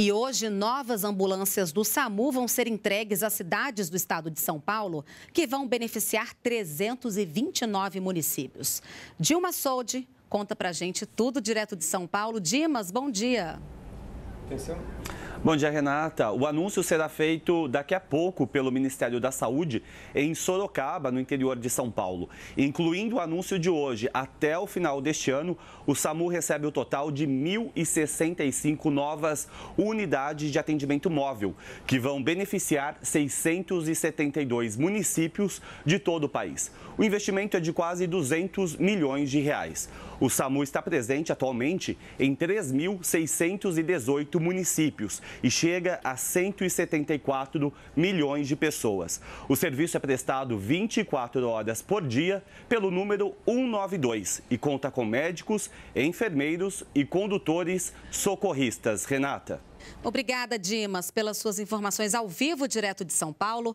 E hoje, novas ambulâncias do SAMU vão ser entregues às cidades do estado de São Paulo, que vão beneficiar 329 municípios. Dilma Soldi conta pra gente tudo direto de São Paulo. Dimas, bom dia. Atenção. Bom dia, Renata. O anúncio será feito daqui a pouco pelo Ministério da Saúde em Sorocaba, no interior de São Paulo. Incluindo o anúncio de hoje, até o final deste ano, o SAMU recebe o total de 1.065 novas unidades de atendimento móvel, que vão beneficiar 672 municípios de todo o país. O investimento é de quase 200 milhões de reais. O SAMU está presente atualmente em 3.618 municípios e chega a 174 milhões de pessoas. O serviço é prestado 24 horas por dia pelo número 192 e conta com médicos, enfermeiros e condutores socorristas. Renata. Obrigada, Dimas, pelas suas informações ao vivo, direto de São Paulo.